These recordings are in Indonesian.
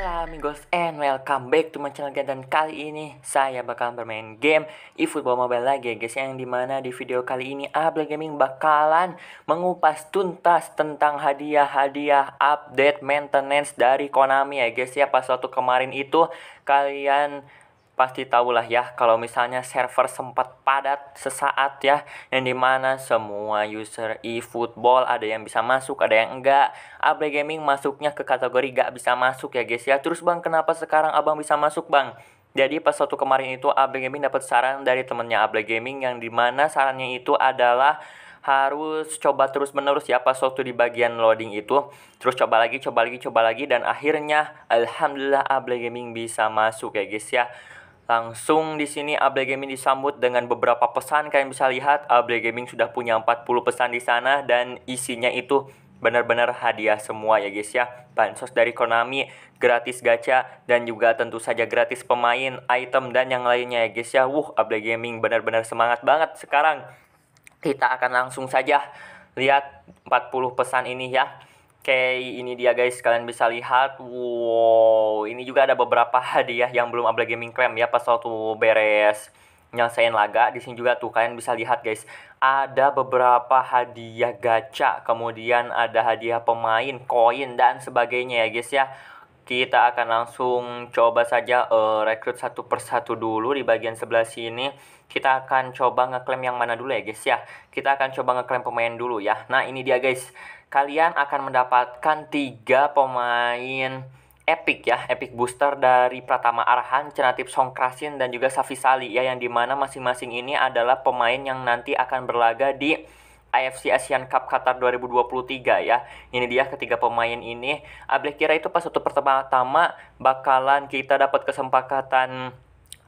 Halo amigos and welcome back to my channel guys Dan kali ini saya bakal bermain game eFootball Mobile lagi ya guys Yang dimana di video kali ini Able Gaming bakalan mengupas tuntas tentang hadiah-hadiah update maintenance dari Konami ya guys ya Pas waktu kemarin itu kalian pasti tahulah ya kalau misalnya server sempat padat sesaat ya yang dimana semua user eFootball ada yang bisa masuk ada yang enggak Able Gaming masuknya ke kategori gak bisa masuk ya guys ya terus bang kenapa sekarang abang bisa masuk bang jadi pas waktu kemarin itu Able Gaming dapat saran dari temennya Able Gaming yang dimana sarannya itu adalah harus coba terus menerus ya pas waktu di bagian loading itu terus coba lagi coba lagi coba lagi dan akhirnya alhamdulillah Able Gaming bisa masuk ya guys ya Langsung di sini Able Gaming disambut dengan beberapa pesan kalian bisa lihat Able Gaming sudah punya 40 pesan di sana dan isinya itu benar-benar hadiah semua ya guys ya. Bansos dari Konami, gratis gacha dan juga tentu saja gratis pemain, item dan yang lainnya ya guys ya. Wuh, Able Gaming benar-benar semangat banget sekarang. Kita akan langsung saja lihat 40 pesan ini ya. Oke, ini dia guys, kalian bisa lihat. Wow, ini juga ada beberapa hadiah yang belum Abla Gaming klaim ya pas waktu beres nyelesain laga. Di sini juga tuh kalian bisa lihat guys, ada beberapa hadiah gacha, kemudian ada hadiah pemain, koin dan sebagainya ya guys ya. Kita akan langsung coba saja uh, rekrut satu persatu dulu di bagian sebelah sini. Kita akan coba ngeklaim yang mana dulu ya guys ya. Kita akan coba ngeklaim pemain dulu ya. Nah, ini dia guys kalian akan mendapatkan tiga pemain epic ya, epic booster dari Pratama Arhan, Cenatip Songkrasin dan juga Safi Sali ya yang dimana masing-masing ini adalah pemain yang nanti akan berlaga di AFC Asian Cup Qatar 2023 ya. Ini dia ketiga pemain ini. Ableh ah, kira itu pas untuk pertama-tama bakalan kita dapat kesempatan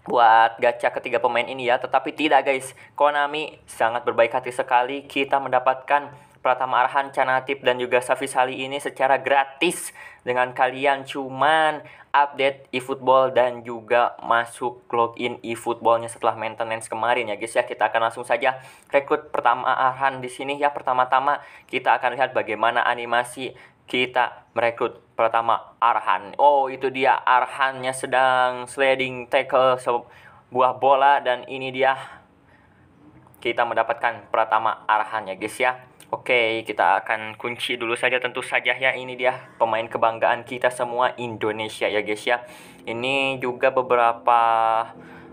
buat gacha ketiga pemain ini ya. Tetapi tidak guys, Konami sangat berbaik hati sekali kita mendapatkan Pratama Arhan, Canatip, dan juga Safi Sali ini secara gratis dengan kalian cuman update eFootball dan juga masuk login eFootballnya setelah maintenance kemarin ya guys ya kita akan langsung saja rekrut pertama Arhan di sini ya pertama-tama kita akan lihat bagaimana animasi kita merekrut pertama Arhan oh itu dia Arhannya sedang sliding tackle sebuah bola dan ini dia kita mendapatkan pertama Arhan ya guys ya Oke, kita akan kunci dulu saja tentu saja ya ini dia pemain kebanggaan kita semua Indonesia ya guys ya. Ini juga beberapa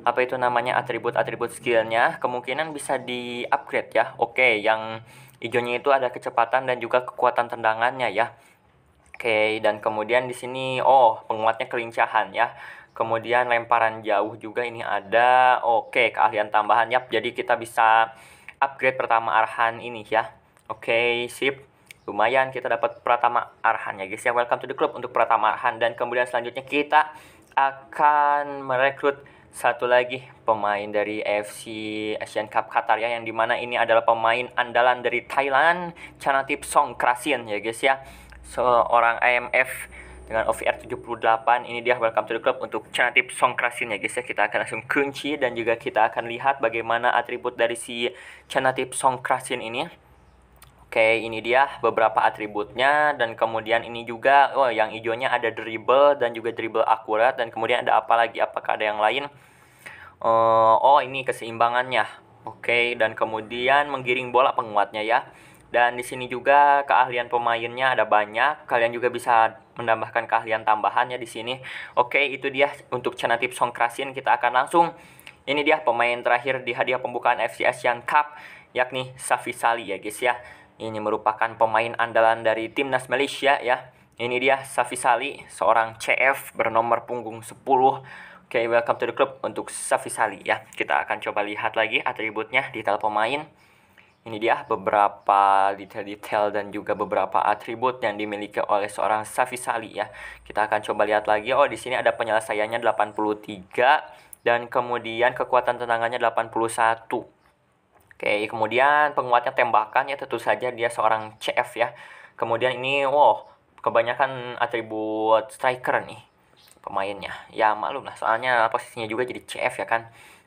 apa itu namanya atribut-atribut skillnya kemungkinan bisa di upgrade ya. Oke, yang hijaunya itu ada kecepatan dan juga kekuatan tendangannya ya. Oke, dan kemudian di sini oh penguatnya kelincahan ya. Kemudian lemparan jauh juga ini ada. Oke, keahlian tambahan ya. Jadi kita bisa upgrade pertama Arhan ini ya Oke, sip. Lumayan kita dapat Pratama Arhan ya guys. Ya, welcome to the club untuk Pratama Arhan dan kemudian selanjutnya kita akan merekrut satu lagi pemain dari FC Asian Cup Qatar ya yang dimana ini adalah pemain andalan dari Thailand Chanatip Song Krasin ya guys ya seorang IMF dengan OVR 78 ini dia welcome to the club untuk Chanatip Song Krasin ya guys ya kita akan langsung kunci dan juga kita akan lihat bagaimana atribut dari si Chanatip Song Krasin ini Oke, ini dia beberapa atributnya dan kemudian ini juga oh yang hijaunya ada dribble dan juga dribble akurat dan kemudian ada apa lagi? Apakah ada yang lain? Uh, oh, ini keseimbangannya. Oke, dan kemudian menggiring bola penguatnya ya. Dan di sini juga keahlian pemainnya ada banyak. Kalian juga bisa menambahkan keahlian tambahannya di sini. Oke, itu dia untuk channel tips Songkrasin kita akan langsung ini dia pemain terakhir di hadiah pembukaan FC Asian Cup yakni Safi Sali ya guys ya. Ini merupakan pemain andalan dari timnas Malaysia ya. Ini dia Safi Sali, seorang CF bernomor punggung 10. Oke, okay, welcome to the club untuk Safi Sali ya. Kita akan coba lihat lagi atributnya, detail pemain. Ini dia beberapa detail-detail dan juga beberapa atribut yang dimiliki oleh seorang Safi Sali ya. Kita akan coba lihat lagi. Oh, di sini ada penyelesaiannya 83 dan kemudian kekuatan tendangannya 81 Oke, kemudian penguatnya tembakan ya tentu saja dia seorang CF ya. Kemudian ini wow, kebanyakan atribut striker nih pemainnya. Ya maklum lah soalnya posisinya juga jadi CF ya kan.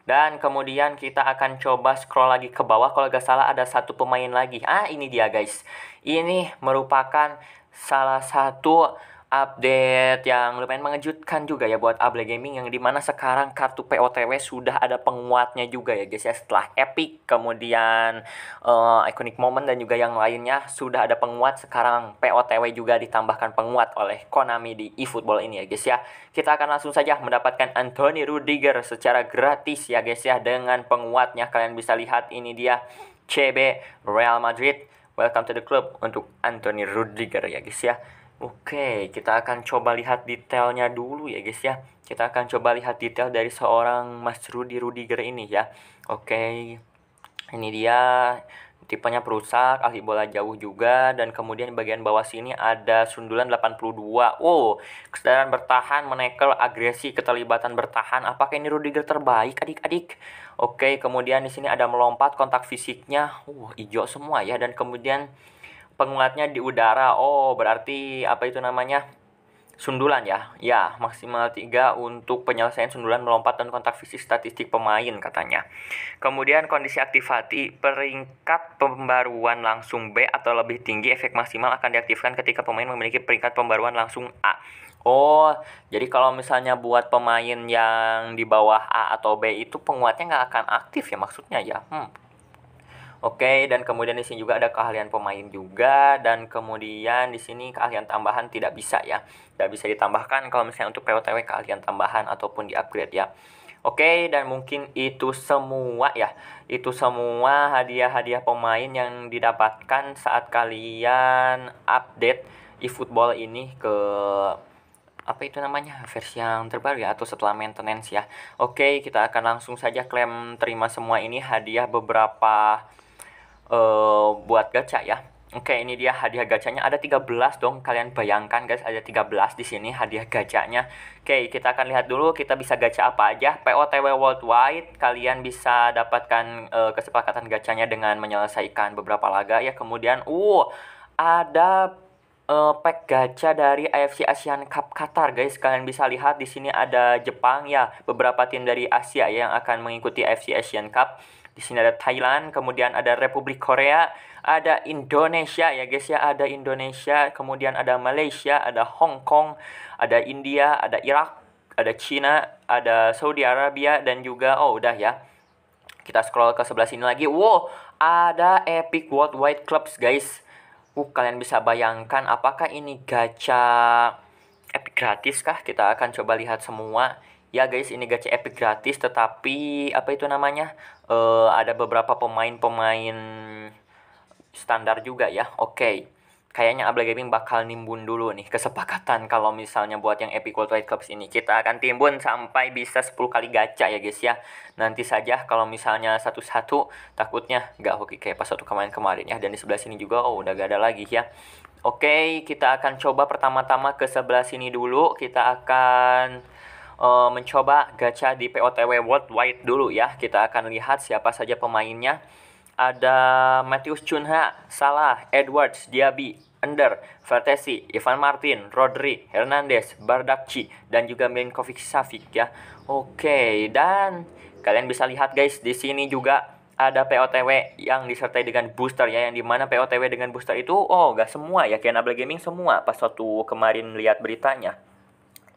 Dan kemudian kita akan coba scroll lagi ke bawah kalau gak salah ada satu pemain lagi. Ah ini dia guys. Ini merupakan salah satu update yang lumayan mengejutkan juga ya buat Able Gaming yang dimana sekarang kartu POTW sudah ada penguatnya juga ya guys ya setelah Epic kemudian uh, Iconic Moment dan juga yang lainnya sudah ada penguat sekarang POTW juga ditambahkan penguat oleh Konami di eFootball ini ya guys ya kita akan langsung saja mendapatkan Anthony Rudiger secara gratis ya guys ya dengan penguatnya kalian bisa lihat ini dia CB Real Madrid welcome to the club untuk Anthony Rudiger ya guys ya Oke, kita akan coba lihat detailnya dulu ya guys ya. Kita akan coba lihat detail dari seorang Mas Rudy Rudiger ini ya. Oke, ini dia tipenya perusak, ahli bola jauh juga, dan kemudian di bagian bawah sini ada sundulan 82. Wow, kesadaran bertahan, menekel, agresi, keterlibatan bertahan. Apakah ini Rudiger terbaik adik-adik? Oke, kemudian di sini ada melompat, kontak fisiknya. Wow, hijau semua ya, dan kemudian penguatnya di udara. Oh, berarti apa itu namanya? Sundulan ya. Ya, maksimal 3 untuk penyelesaian sundulan melompat dan kontak fisik statistik pemain katanya. Kemudian kondisi hati, peringkat pembaruan langsung B atau lebih tinggi efek maksimal akan diaktifkan ketika pemain memiliki peringkat pembaruan langsung A. Oh, jadi kalau misalnya buat pemain yang di bawah A atau B itu penguatnya nggak akan aktif ya maksudnya ya. Hmm, Oke, okay, dan kemudian di sini juga ada keahlian pemain juga dan kemudian di sini keahlian tambahan tidak bisa ya. Tidak bisa ditambahkan kalau misalnya untuk PWTW keahlian tambahan ataupun di-upgrade ya. Oke, okay, dan mungkin itu semua ya. Itu semua hadiah-hadiah pemain yang didapatkan saat kalian update eFootball ini ke apa itu namanya versi yang terbaru ya atau setelah maintenance ya. Oke, kita akan langsung saja klaim terima semua ini hadiah beberapa Eh, buat gacha ya. Oke, ini dia hadiah gacanya. Ada 13 dong. Kalian bayangkan guys, ada 13 di sini hadiah gacanya. Oke, kita akan lihat dulu kita bisa gacha apa aja. POTW Worldwide, kalian bisa dapatkan uh, kesepakatan gacanya dengan menyelesaikan beberapa laga ya. Kemudian, uh, ada uh, pack gacha dari AFC Asian Cup Qatar guys kalian bisa lihat di sini ada Jepang ya beberapa tim dari Asia ya yang akan mengikuti AFC Asian Cup di sini ada Thailand, kemudian ada Republik Korea, ada Indonesia ya guys ya, ada Indonesia, kemudian ada Malaysia, ada Hong Kong, ada India, ada Irak, ada China ada Saudi Arabia dan juga oh udah ya. Kita scroll ke sebelah sini lagi. Wow, ada Epic World Worldwide Clubs guys. Uh, kalian bisa bayangkan apakah ini gacha epic gratis kah? Kita akan coba lihat semua ya guys ini gacha epic gratis tetapi apa itu namanya uh, ada beberapa pemain-pemain standar juga ya oke okay. kayaknya Abla Gaming bakal nimbun dulu nih kesepakatan kalau misalnya buat yang epic world wide cups ini kita akan timbun sampai bisa 10 kali gacha ya guys ya nanti saja kalau misalnya satu-satu takutnya gak hoki kayak pas satu kemarin kemarin ya dan di sebelah sini juga oh udah gak ada lagi ya Oke, okay, kita akan coba pertama-tama ke sebelah sini dulu. Kita akan uh, mencoba gacha di POTW Worldwide dulu ya. Kita akan lihat siapa saja pemainnya. Ada Matius Chunha Salah, Edwards, Diaby, Ender, Fratesi, Ivan Martin, Rodri, Hernandez, Bardakci, dan juga Milinkovic Savic ya. Oke, dan kalian bisa lihat guys di sini juga ada POTW yang disertai dengan booster ya yang dimana POTW dengan booster itu oh gak semua ya kianable Gaming semua pas waktu kemarin lihat beritanya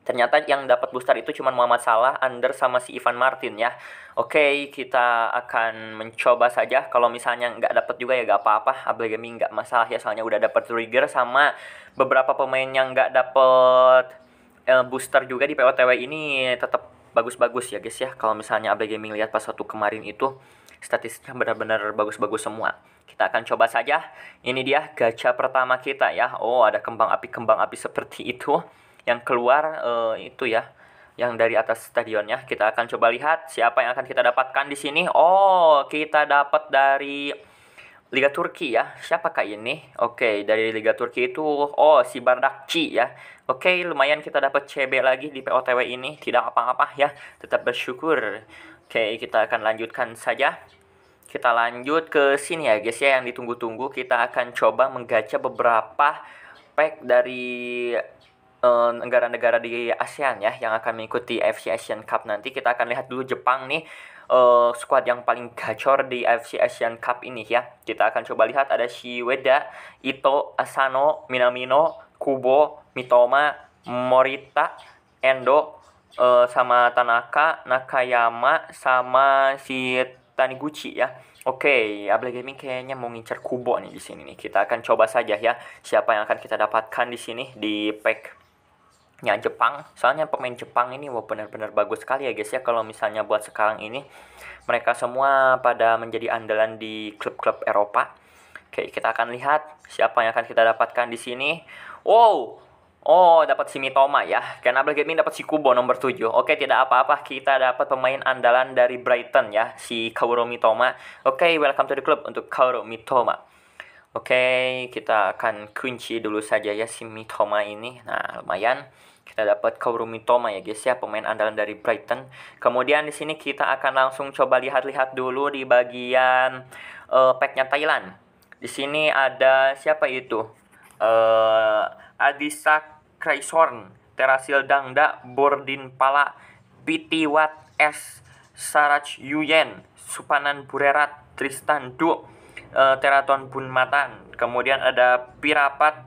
Ternyata yang dapat booster itu cuma Muhammad Salah, Under sama si Ivan Martin ya. Oke, kita akan mencoba saja. Kalau misalnya nggak dapat juga ya nggak apa-apa. Abel Gaming nggak masalah ya soalnya udah dapat trigger sama beberapa pemain yang nggak dapat eh, booster juga di POTW ini tetap bagus-bagus ya guys ya. Kalau misalnya Abel Gaming lihat pas waktu kemarin itu statistiknya benar-benar bagus-bagus semua. Kita akan coba saja. Ini dia gacha pertama kita ya. Oh, ada kembang api-kembang api seperti itu yang keluar uh, itu ya yang dari atas stadionnya kita akan coba lihat siapa yang akan kita dapatkan di sini oh kita dapat dari Liga Turki ya siapakah ini oke okay, dari Liga Turki itu oh si Bardakci ya oke okay, lumayan kita dapat CB lagi di POTW ini tidak apa-apa ya tetap bersyukur oke okay, kita akan lanjutkan saja kita lanjut ke sini ya guys ya yang ditunggu-tunggu kita akan coba menggaca beberapa pack dari Eh, negara-negara di ASEAN ya yang akan mengikuti AFC Asian Cup nanti kita akan lihat dulu Jepang nih uh, squad yang paling gacor di AFC Asian Cup ini ya kita akan coba lihat ada Shiweda, Ito, Asano, Minamino, Kubo, Mitoma, Morita, Endo, uh, sama Tanaka, Nakayama, sama si Taniguchi ya. Oke, okay, Able Gaming kayaknya mau ngincer Kubo nih di sini nih. Kita akan coba saja ya siapa yang akan kita dapatkan di sini di pack ya Jepang soalnya pemain Jepang ini wah benar-benar bagus sekali ya guys ya kalau misalnya buat sekarang ini mereka semua pada menjadi andalan di klub-klub Eropa oke kita akan lihat siapa yang akan kita dapatkan di sini wow Oh, dapat si Mitoma ya. Canable Gaming dapat si Kubo nomor 7. Oke, tidak apa-apa. Kita dapat pemain andalan dari Brighton ya. Si Kaoru Mitoma. Oke, welcome to the club untuk Kaoru Mitoma. Oke, kita akan kunci dulu saja ya si Mitoma ini. Nah, lumayan kita dapat Kaoru Mitoma ya guys ya, pemain andalan dari Brighton. Kemudian di sini kita akan langsung coba lihat-lihat dulu di bagian uh, packnya Thailand. Di sini ada siapa itu? Uh, eh, Adisa Kraishorn, Terasil Dangda, Bordin Pala, Pitiwat S, Saraj Yuyen, Supanan Burerat, Tristan Duk, uh, Teraton Bunmatan, kemudian ada Pirapat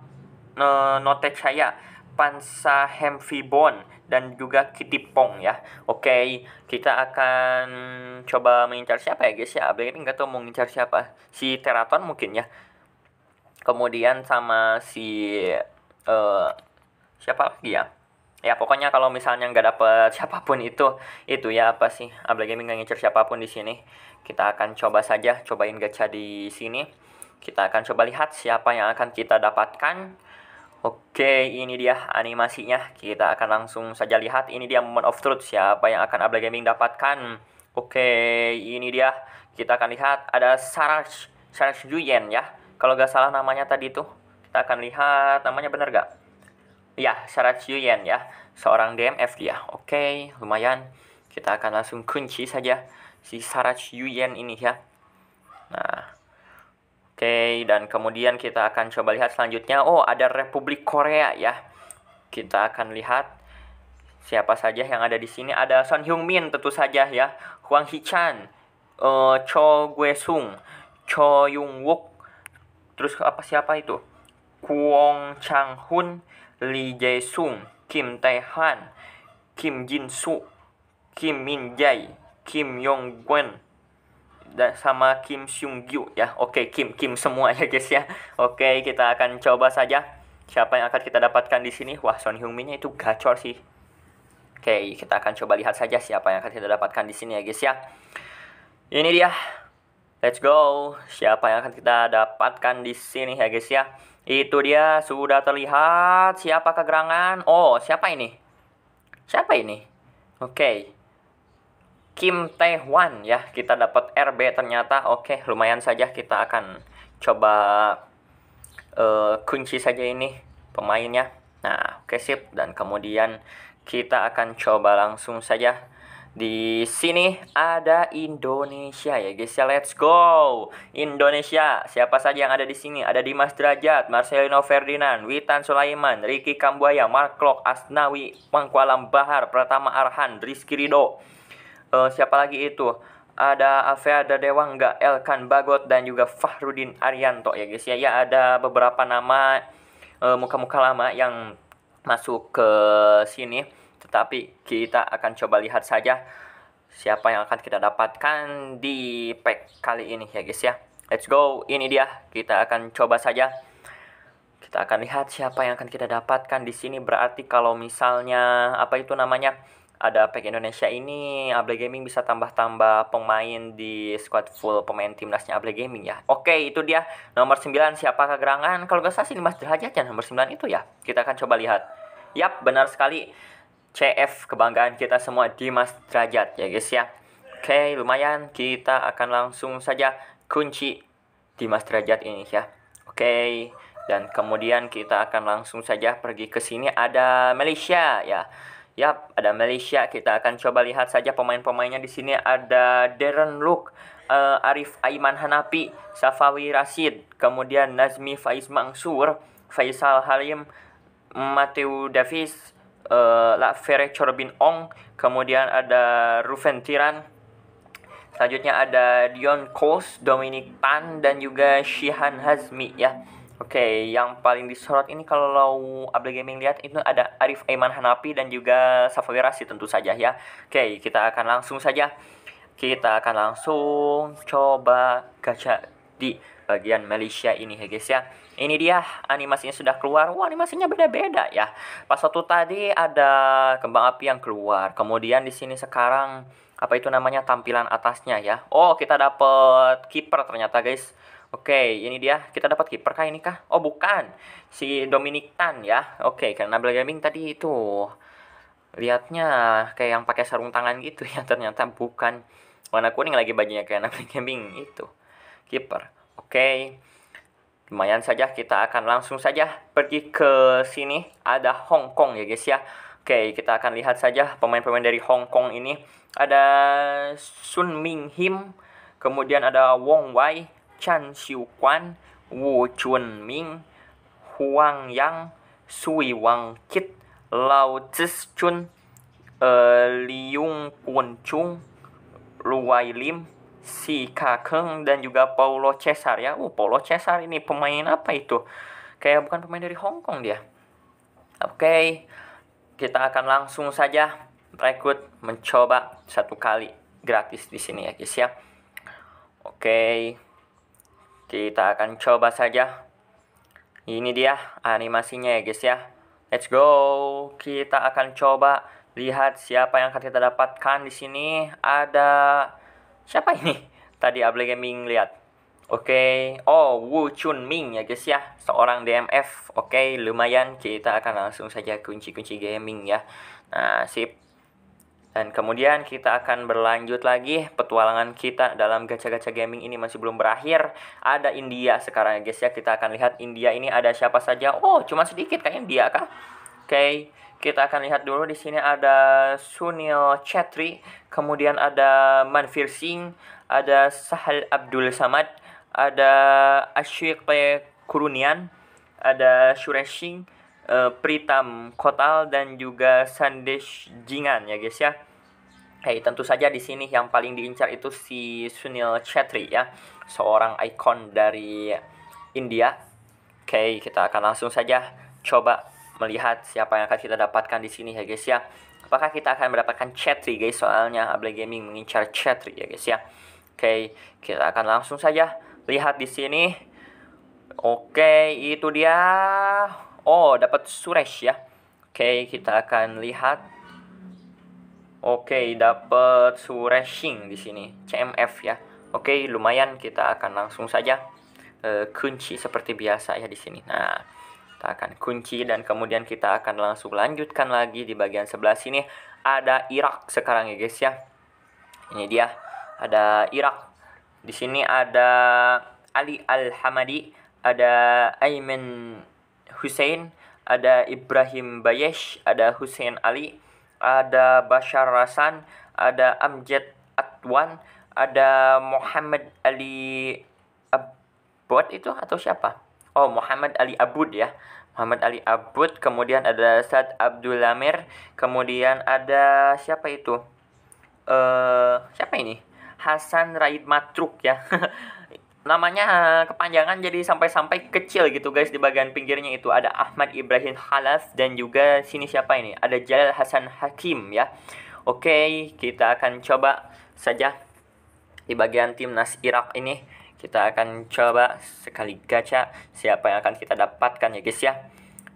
uh, eh, Notechaya, Pansa hemfibon dan juga Kitipong ya. Oke, kita akan coba mengincar siapa ya guys ya. Black ini nggak tahu mau mengincar siapa. Si Teraton mungkin ya. Kemudian sama si uh, siapa lagi ya? Ya pokoknya kalau misalnya nggak dapet siapapun itu itu ya apa sih? Abla Gaming nggak ngincer siapapun di sini. Kita akan coba saja, cobain gacha di sini. Kita akan coba lihat siapa yang akan kita dapatkan. Oke, ini dia animasinya. Kita akan langsung saja lihat. Ini dia moment of truth. Siapa yang akan Able Gaming dapatkan? Oke, ini dia. Kita akan lihat ada Saraj, Saraj Juyen ya. Kalau gak salah namanya tadi tuh. Kita akan lihat namanya bener gak Ya, Saraj Juyen ya. Seorang DMF dia. Oke, lumayan. Kita akan langsung kunci saja si Saraj Yuyen ini ya. Nah, Oke, okay, dan kemudian kita akan coba lihat selanjutnya. Oh, ada Republik Korea ya. Kita akan lihat siapa saja yang ada di sini. Ada Son Hyung Min tentu saja ya. huang Hee Chan, uh, eh, Cho gwe Sung, Cho Yung Wook. Terus apa siapa itu? Kwong Chang Hun, Lee Jae Sung, Kim Tae Han, Kim Jin Soo, Kim Min Jae, Kim Yong Gwen dan sama Kim Seung Gyu ya. Oke, Kim Kim semua ya guys ya. Oke, kita akan coba saja siapa yang akan kita dapatkan di sini. Wah, Son Hyun Min itu gacor sih. Oke, kita akan coba lihat saja siapa yang akan kita dapatkan di sini ya guys ya. Ini dia. Let's go. Siapa yang akan kita dapatkan di sini ya guys ya? Itu dia sudah terlihat siapa kegerangan. Oh, siapa ini? Siapa ini? Oke. Okay. Kim Tae ya kita dapat RB ternyata oke okay, lumayan saja kita akan coba uh, kunci saja ini pemainnya nah oke okay, sip dan kemudian kita akan coba langsung saja di sini ada Indonesia ya guys ya let's go Indonesia siapa saja yang ada di sini ada Dimas Derajat Marcelino Ferdinand Witan Sulaiman Ricky Kambuaya Mark Klok Asnawi Mangkualam Bahar Pratama Arhan Rizky Rido uh, siapa lagi itu? Ada Afea ada Dewa enggak Elkan Bagot dan juga Fahrudin Arianto ya guys ya. Ya ada beberapa nama eh, muka-muka e, lama yang masuk ke sini tetapi kita akan coba lihat saja siapa yang akan kita dapatkan di pack kali ini ya guys ya. Let's go, ini dia. Kita akan coba saja. Kita akan lihat siapa yang akan kita dapatkan di sini berarti kalau misalnya apa itu namanya? ada PEC Indonesia ini Able Gaming bisa tambah-tambah pemain di squad full pemain timnasnya Able Gaming ya. Oke, itu dia nomor 9 siapa kegerangan Kalau gak salah sih Mas Derajat ya nomor 9 itu ya. Kita akan coba lihat. Yap, benar sekali. CF kebanggaan kita semua di Mas Derajat ya guys ya. Oke, lumayan kita akan langsung saja kunci di Mas Derajat ini ya. Oke, dan kemudian kita akan langsung saja pergi ke sini ada Malaysia ya. Yap, ada Malaysia. Kita akan coba lihat saja pemain-pemainnya di sini ada Darren Luke, uh, Arif Aiman Hanapi, Safawi Rashid, kemudian Nazmi Faiz Mansur, Faisal Halim, Matthew Davis, uh, Lafere Corbin Ong, kemudian ada Ruven Tiran, selanjutnya ada Dion Kos Dominic Pan, dan juga Shihan Hazmi ya. Oke, okay, yang paling disorot ini kalau Abel Gaming lihat itu ada Arif Aiman Hanapi dan juga Safawira sih tentu saja ya. Oke, okay, kita akan langsung saja. Kita akan langsung coba gacha di bagian Malaysia ini ya guys ya. Ini dia animasinya sudah keluar. Wah, animasinya beda-beda ya. Pas waktu tadi ada kembang api yang keluar. Kemudian di sini sekarang apa itu namanya tampilan atasnya ya. Oh, kita dapat kiper ternyata guys. Oke, ini dia. Kita dapat kiper kah ini kah? Oh, bukan. Si Dominic Tan ya. Oke, karena Nabil Gaming tadi itu lihatnya kayak yang pakai sarung tangan gitu ya. Ternyata bukan warna kuning lagi bajunya kayak Nabil Gaming itu. Kiper. Oke. Lumayan saja kita akan langsung saja pergi ke sini. Ada Hong Kong ya guys ya. Oke, kita akan lihat saja pemain-pemain dari Hong Kong ini. Ada Sun Ming Him, kemudian ada Wong Wai, Chan Xiu Quan, Wu Chun Ming, Huang Yang, Sui Wang Kit, Lao Tzu Chun, uh, Liung Kun Chung, Luai Lim, si Kakeng dan juga Paulo Cesar ya. Oh, Paulo Cesar ini pemain apa itu? Kayak bukan pemain dari Hong Kong dia. Oke, okay, kita akan langsung saja rekrut mencoba satu kali gratis di sini ya guys ya. Oke. Okay. Kita akan coba saja. Ini dia animasinya ya guys ya. Let's go. Kita akan coba lihat siapa yang akan kita dapatkan di sini. Ada siapa ini? Tadi Able Gaming lihat. Oke, okay. oh Wu Chun Ming ya guys ya, seorang DMF. Oke, okay, lumayan kita akan langsung saja kunci-kunci gaming ya. Nah, sip. Dan kemudian kita akan berlanjut lagi petualangan kita dalam gacha-gacha gaming ini masih belum berakhir. Ada India sekarang ya guys ya. Kita akan lihat India ini ada siapa saja. Oh, cuma sedikit kayak India kah? Oke, okay. kita akan lihat dulu di sini ada Sunil Chetri, kemudian ada Manvir Singh, ada Sahal Abdul Samad, ada Ashwiq Kurunian, ada Suresh Singh, eh, Pritam Kotal dan juga Sandesh Jingan ya guys ya. Hey, tentu saja di sini yang paling diincar itu si Sunil Chetri ya, seorang ikon dari India. Oke, okay, kita akan langsung saja coba melihat siapa yang akan kita dapatkan di sini ya guys ya. Apakah kita akan mendapatkan Chetri guys? Soalnya Able Gaming mengincar Chetri ya guys ya. Oke, okay, kita akan langsung saja lihat di sini. Oke, okay, itu dia. Oh, dapat Suresh ya. Oke, kita akan lihat Oke, dapat Sureshing di sini, CMF ya. Oke, lumayan kita akan langsung saja e, kunci seperti biasa ya di sini. Nah, kita akan kunci dan kemudian kita akan langsung lanjutkan lagi di bagian sebelah sini ada Irak sekarang ya guys ya. Ini dia, ada Irak. Di sini ada Ali Al-Hamadi, ada Ayman Hussein, ada Ibrahim Bayesh, ada Hussein Ali ada Bashar Rasan, ada Amjad Atwan, ada Muhammad Ali Abud itu atau siapa? Oh, Muhammad Ali Abud ya. Muhammad Ali Abud, kemudian ada Sad Abdul Amir, kemudian ada siapa itu? Eh, uh, siapa ini? Hasan Raid Matruk ya. namanya eh, kepanjangan jadi sampai-sampai kecil gitu guys di bagian pinggirnya itu ada Ahmad Ibrahim Halaf dan juga sini siapa ini ada Jalal Hasan Hakim ya oke kita akan coba saja di bagian timnas Irak ini kita akan coba sekali gacha siapa yang akan kita dapatkan ya guys ya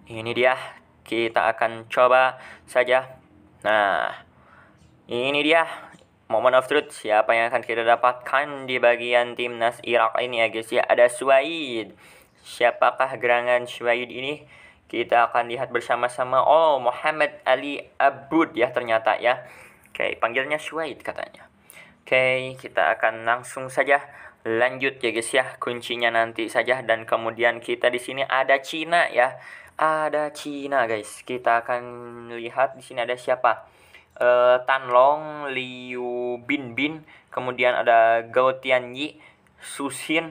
ini dia kita akan coba saja nah ini dia Momen of truth, siapa yang akan kita dapatkan di bagian timnas Irak ini ya guys ya? Ada Suaid. Siapakah gerangan Suaid ini? Kita akan lihat bersama-sama. Oh, Muhammad Ali Abud ya ternyata ya. Oke, panggilnya Suaid katanya. Oke, kita akan langsung saja lanjut ya guys ya. Kuncinya nanti saja dan kemudian kita di sini ada Cina ya. Ada Cina guys. Kita akan lihat di sini ada siapa uh, eh, Long, Liu Bin Bin, kemudian ada Gao Tianyi, Xin,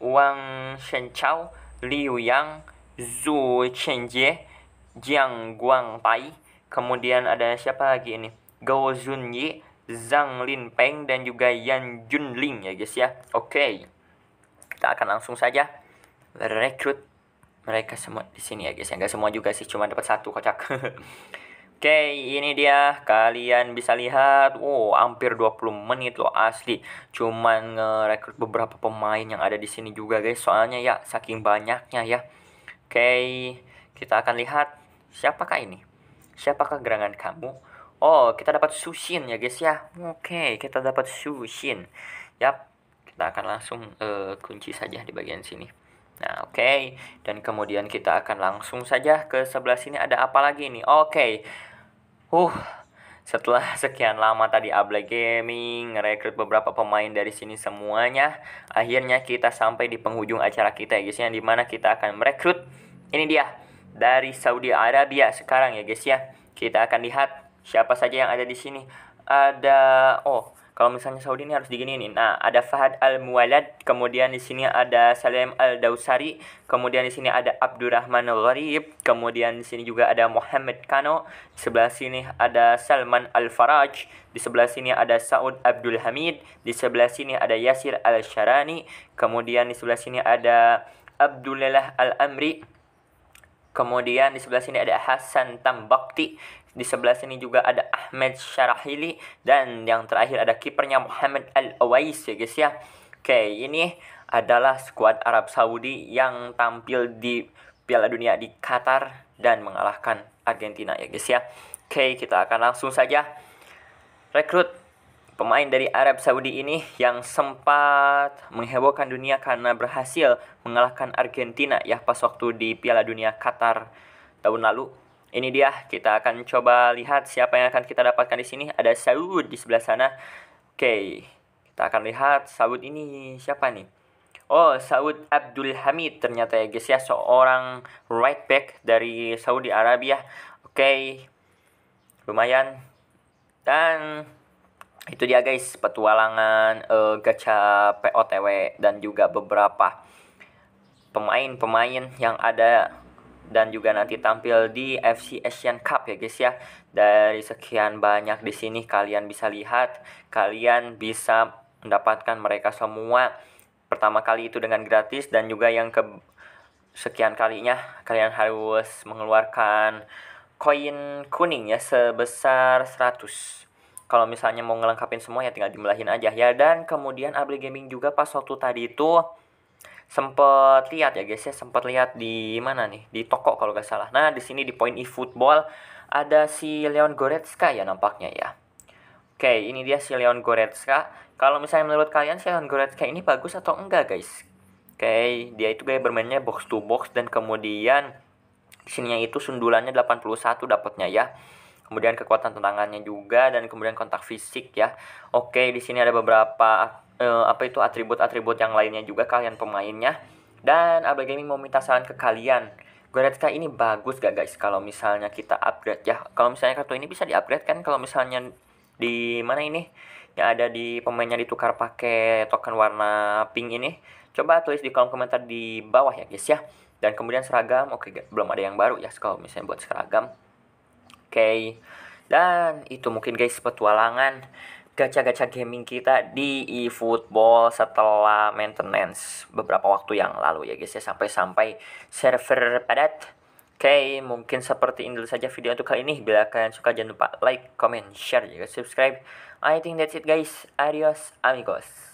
Wang Chao, Liu Yang, Zhu Jie, Jiang Guang Pai, kemudian ada siapa lagi ini? Gao Zunyi, Zhang Peng, dan juga Yan Ling ya guys ya. Oke. Okay. Kita akan langsung saja rekrut mereka semua di sini ya guys ya. Gak semua juga sih, cuma dapat satu kocak. Oke, ini dia. Kalian bisa lihat, wow, hampir 20 menit loh asli. Cuman ngerekrut beberapa pemain yang ada di sini juga, guys. Soalnya ya saking banyaknya ya. Oke, kita akan lihat siapakah ini? Siapakah gerangan kamu? Oh, kita dapat Sushin ya, guys ya. Oke, kita dapat Sushin. Yap, kita akan langsung uh, kunci saja di bagian sini. Nah, oke. Okay. Dan kemudian kita akan langsung saja ke sebelah sini ada apa lagi nih? Oke. Okay Uh, setelah sekian lama tadi Able Gaming rekrut beberapa pemain dari sini semuanya, akhirnya kita sampai di penghujung acara kita ya guys ya, dimana kita akan merekrut. Ini dia, dari Saudi Arabia sekarang ya guys ya. Kita akan lihat siapa saja yang ada di sini. Ada, oh kalau misalnya Saudi ini harus diginiin. Nah, ada Fahad al mualad kemudian di sini ada Salim Al-Dausari, kemudian di sini ada Abdurrahman Al-Gharib, kemudian di sini juga ada Muhammad Kano, di sebelah sini ada Salman Al-Faraj, di sebelah sini ada Saud Abdul Hamid, di sebelah sini ada Yasir Al-Sharani, kemudian di sebelah sini ada Abdullah Al-Amri, Kemudian di sebelah sini ada Hasan Tambakti, di sebelah sini juga ada Ahmed Syarahili dan yang terakhir ada kipernya Muhammad Al Awais ya guys ya. Oke, ini adalah skuad Arab Saudi yang tampil di Piala Dunia di Qatar dan mengalahkan Argentina ya guys ya. Oke, kita akan langsung saja rekrut pemain dari Arab Saudi ini yang sempat menghebohkan dunia karena berhasil mengalahkan Argentina ya pas waktu di Piala Dunia Qatar tahun lalu ini dia, kita akan coba lihat siapa yang akan kita dapatkan di sini. Ada Saud di sebelah sana. Oke, kita akan lihat Saud ini siapa nih? Oh, Saud Abdul Hamid ternyata ya guys ya, seorang right back dari Saudi Arabia. Oke, lumayan. Dan itu dia guys, petualangan uh, gacha POTW dan juga beberapa pemain-pemain yang ada dan juga nanti tampil di FC Asian Cup ya guys ya. Dari sekian banyak di sini kalian bisa lihat, kalian bisa mendapatkan mereka semua pertama kali itu dengan gratis dan juga yang ke sekian kalinya kalian harus mengeluarkan koin kuning ya sebesar 100 kalau misalnya mau ngelengkapin semua ya tinggal jumlahin aja ya dan kemudian Abri Gaming juga pas waktu tadi itu sempet lihat ya guys ya sempet lihat di mana nih di toko kalau nggak salah nah di sini di point e Football ada si Leon Goretzka ya nampaknya ya oke ini dia si Leon Goretzka kalau misalnya menurut kalian si Leon Goretzka ini bagus atau enggak guys oke dia itu gaya bermainnya box to box dan kemudian di sininya itu sundulannya 81 dapatnya ya kemudian kekuatan tendangannya juga dan kemudian kontak fisik ya oke di sini ada beberapa uh, apa itu atribut-atribut yang lainnya juga kalian pemainnya dan AB Gaming mau minta saran ke kalian Goretzka ini bagus gak guys kalau misalnya kita upgrade ya kalau misalnya kartu ini bisa diupgrade kan kalau misalnya di mana ini yang ada di pemainnya ditukar pakai token warna pink ini coba tulis di kolom komentar di bawah ya guys ya dan kemudian seragam oke okay, belum ada yang baru ya kalau misalnya buat seragam oke okay. dan itu mungkin guys petualangan gacha-gacha gaming kita di eFootball setelah maintenance beberapa waktu yang lalu ya guys ya sampai-sampai server padat. Oke, okay, mungkin seperti ini dulu saja video untuk kali ini. Bila kalian suka jangan lupa like, comment, share, juga subscribe. I think that's it guys. Adios amigos.